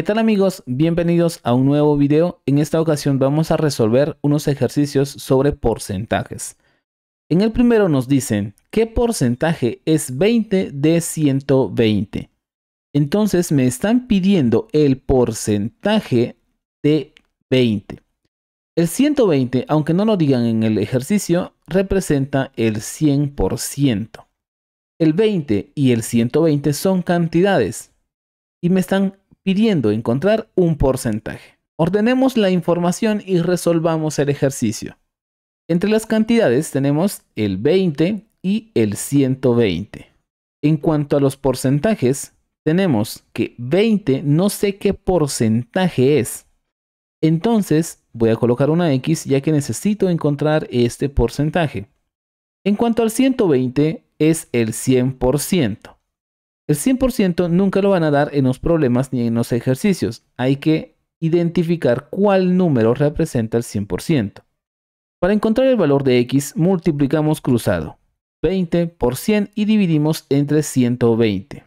¿Qué tal amigos? Bienvenidos a un nuevo video. En esta ocasión vamos a resolver unos ejercicios sobre porcentajes. En el primero nos dicen, ¿qué porcentaje es 20 de 120? Entonces me están pidiendo el porcentaje de 20. El 120, aunque no lo digan en el ejercicio, representa el 100%. El 20 y el 120 son cantidades y me están pidiendo encontrar un porcentaje. Ordenemos la información y resolvamos el ejercicio. Entre las cantidades tenemos el 20 y el 120. En cuanto a los porcentajes, tenemos que 20 no sé qué porcentaje es. Entonces voy a colocar una X ya que necesito encontrar este porcentaje. En cuanto al 120 es el 100%. El 100% nunca lo van a dar en los problemas ni en los ejercicios. Hay que identificar cuál número representa el 100%. Para encontrar el valor de x, multiplicamos cruzado 20 por 100 y dividimos entre 120.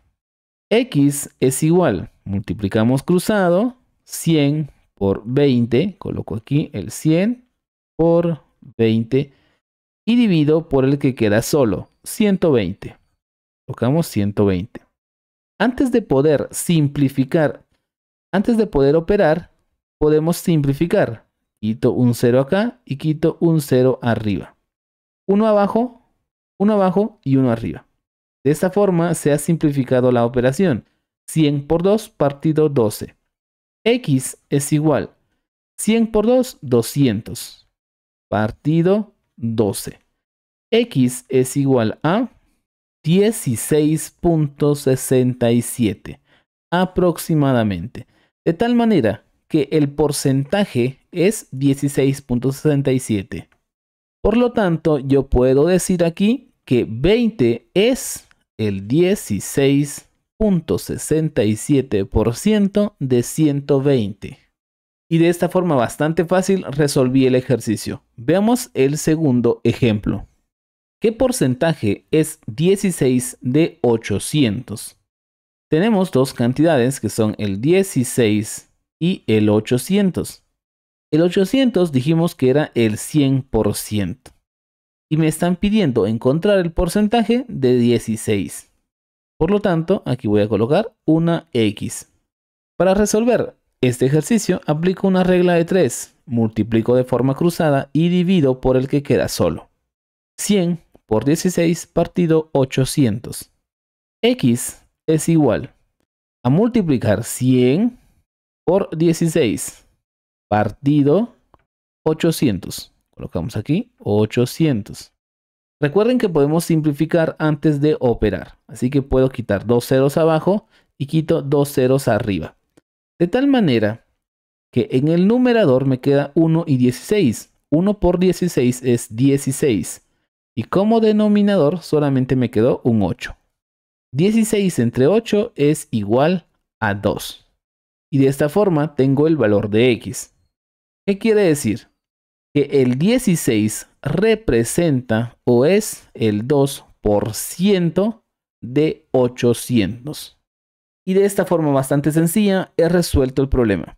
x es igual, multiplicamos cruzado 100 por 20, coloco aquí el 100 por 20 y divido por el que queda solo, 120. Colocamos 120. Antes de poder simplificar, antes de poder operar, podemos simplificar. Quito un 0 acá y quito un 0 arriba. Uno abajo, uno abajo y uno arriba. De esta forma se ha simplificado la operación. 100 por 2 partido 12. X es igual. 100 por 2, 200. Partido 12. X es igual a 16.67 aproximadamente. De tal manera que el porcentaje es 16.67. Por lo tanto, yo puedo decir aquí que 20 es el 16.67% de 120. Y de esta forma bastante fácil resolví el ejercicio. Veamos el segundo ejemplo. ¿Qué porcentaje es 16 de 800? Tenemos dos cantidades que son el 16 y el 800. El 800 dijimos que era el 100%. Y me están pidiendo encontrar el porcentaje de 16. Por lo tanto, aquí voy a colocar una X. Para resolver este ejercicio, aplico una regla de 3, multiplico de forma cruzada y divido por el que queda solo. 100 por 16 partido 800. X es igual a multiplicar 100 por 16 partido 800. Colocamos aquí 800. Recuerden que podemos simplificar antes de operar, así que puedo quitar dos ceros abajo y quito dos ceros arriba. De tal manera que en el numerador me queda 1 y 16. 1 por 16 es 16. Y como denominador solamente me quedó un 8. 16 entre 8 es igual a 2. Y de esta forma tengo el valor de x. ¿Qué quiere decir? Que el 16 representa o es el 2% de 800. Y de esta forma bastante sencilla he resuelto el problema.